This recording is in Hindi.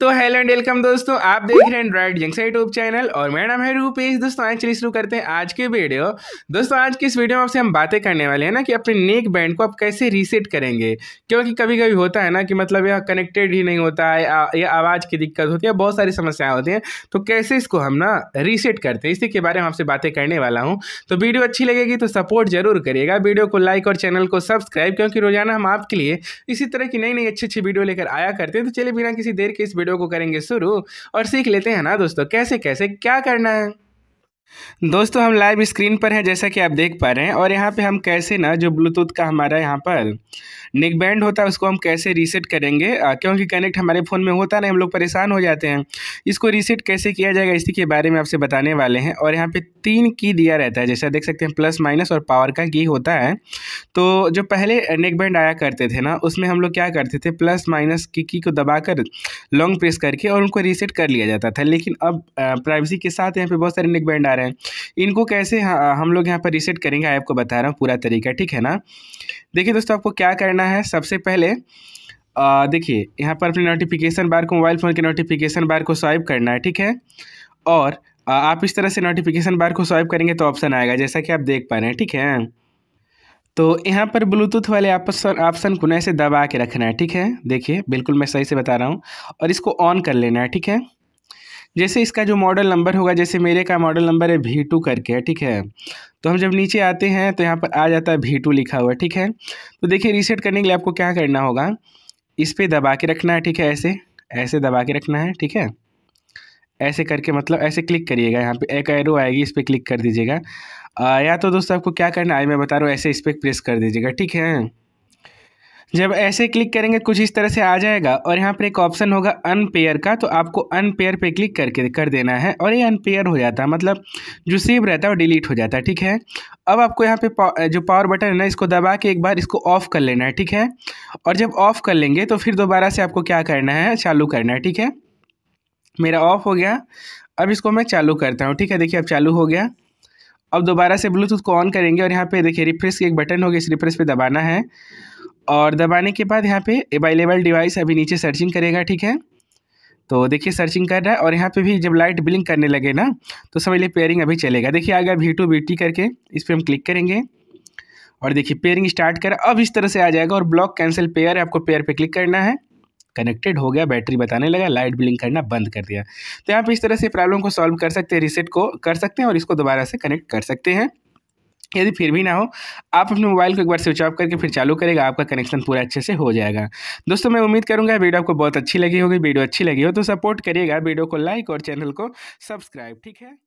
तो हेलो एंड वेलकम दोस्तों आप देख रहे हैं एंड्रॉइड जंक्शन यूट्यूब चैनल और मेरा नाम है रूपेश दोस्तों आज चलिए शुरू करते हैं आज के वीडियो दोस्तों आज की इस वीडियो में आपसे हम बातें करने वाले हैं ना कि अपने नेक बैंड को आप कैसे रीसेट करेंगे क्योंकि कभी कभी होता है ना कि मतलब यह कनेक्टेड ही नहीं होता है या आवाज़ की दिक्कत होती है बहुत सारी समस्याएँ होती हैं तो कैसे इसको हम ना रीसेट करते हैं इसी के बारे में आपसे बातें करने वाला हूँ तो वीडियो अच्छी लगेगी तो सपोर्ट जरूर करिएगा वीडियो को लाइक और चैनल को सब्सक्राइब क्योंकि रोजाना हम आपके लिए इसी तरह की नई नई अच्छी अच्छी वीडियो लेकर आया करते हैं तो चलिए बिना किसी देर के इस वीडियो को करेंगे शुरू और सीख लेते हैं ना दोस्तों कैसे कैसे क्या करना है दोस्तों हम लाइव स्क्रीन पर हैं जैसा कि आप देख पा रहे हैं और यहाँ पे हम कैसे ना जो ब्लूटूथ का हमारा यहाँ पर नेक बैंड होता है उसको हम कैसे रीसेट करेंगे क्योंकि कनेक्ट हमारे फ़ोन में होता नहीं हम लोग परेशान हो जाते हैं इसको रीसेट कैसे किया जाएगा इसी के बारे में आपसे बताने वाले हैं और यहाँ पर तीन की दिया रहता है जैसा देख सकते हैं प्लस माइनस और पावर का की होता है तो जो पहले नेकबैंड आया करते थे ना उसमें हम लोग क्या करते थे प्लस माइनस की की को दबा कर लॉन्ग प्रेस करके और उनको रीसेट कर लिया जाता था लेकिन अब प्राइवेसी के साथ यहाँ पर बहुत सारे नेकबैंड आ रहे हैं इनको कैसे हम लोग यहाँ पर रीसेट करेंगे आपको बता रहा हूँ पूरा तरीका ठीक है ना देखिए दोस्तों आपको क्या करना है सबसे पहले देखिए यहाँ पर अपने नोटिफिकेशन बार को मोबाइल फ़ोन के नोटिफिकेशन बार को स्वाइप करना है ठीक है और आप इस तरह से नोटिफिकेशन बार को स्वाइप करेंगे तो ऑप्शन आएगा जैसा कि आप देख पा रहे हैं ठीक है तो यहाँ पर ब्लूटूथ वाले ऑप्शन को ऐसे दबा के रखना है ठीक है देखिए बिल्कुल मैं सही से बता रहा हूँ और इसको ऑन कर लेना है ठीक है जैसे इसका जो मॉडल नंबर होगा जैसे मेरे का मॉडल नंबर है भी टू करके ठीक है तो हम जब नीचे आते हैं तो यहाँ पर आ जाता है भी टू लिखा हुआ ठीक है तो देखिए रीसेट करने के लिए आपको क्या करना होगा इस पर दबा के रखना है ठीक है ऐसे ऐसे दबा के रखना है ठीक है ऐसे करके मतलब ऐसे क्लिक करिएगा यहाँ पे एक एरो आएगी इस पर क्लिक कर दीजिएगा या तो दोस्तों आपको क्या करना है मैं बता रहा हूँ ऐसे इस पर प्रेस कर दीजिएगा ठीक है जब ऐसे क्लिक करेंगे कुछ इस तरह से आ जाएगा और यहाँ पर एक ऑप्शन होगा अनपेयर का तो आपको अनपेयर पे क्लिक करके कर देना है और ये अनपेयर हो जाता है मतलब जो सेव रहता है वो डिलीट हो जाता है ठीक है अब आपको यहाँ पे पा, जो पावर बटन है ना इसको दबा के एक बार इसको ऑफ़ कर लेना है ठीक है और जब ऑफ़ कर लेंगे तो फिर दोबारा से आपको क्या करना है चालू करना है ठीक है मेरा ऑफ़ हो गया अब इसको मैं चालू करता हूँ ठीक है देखिए अब चालू हो गया अब दोबारा से ब्लूटूथ को ऑन करेंगे और यहाँ पे देखिए रिफ्रेश एक बटन होगा इस रिफ्रेश पे दबाना है और दबाने के बाद यहाँ पे अवेलेबल डिवाइस अभी नीचे सर्चिंग करेगा ठीक है तो देखिए सर्चिंग कर रहा है और यहाँ पे भी जब लाइट ब्लिंक करने लगे ना तो समझ लिए पेयरिंग अभी चलेगा देखिए आ गया वी टू वी टी करके इस पर हम क्लिक करेंगे और देखिए पेयरिंग स्टार्ट करें अब इस तरह से आ जाएगा और ब्लॉक कैंसिल पेयर आपको पेयर पर क्लिक करना है कनेक्टेड हो गया बैटरी बताने लगा लाइट ब्लिंक करना बंद कर दिया तो यहाँ पर इस तरह से प्रॉब्लम को सॉल्व कर सकते हैं रिसेट को कर सकते हैं और इसको दोबारा से कनेक्ट कर सकते हैं यदि फिर भी ना हो आप अपने मोबाइल को एक बार स्विच ऑफ करके फिर चालू करेगा आपका कनेक्शन पूरा अच्छे से हो जाएगा दोस्तों मैं उम्मीद करूंगा वीडियो आपको बहुत अच्छी लगी होगी वीडियो अच्छी लगी हो तो सपोर्ट करिएगा वीडियो को लाइक और चैनल को सब्सक्राइब ठीक है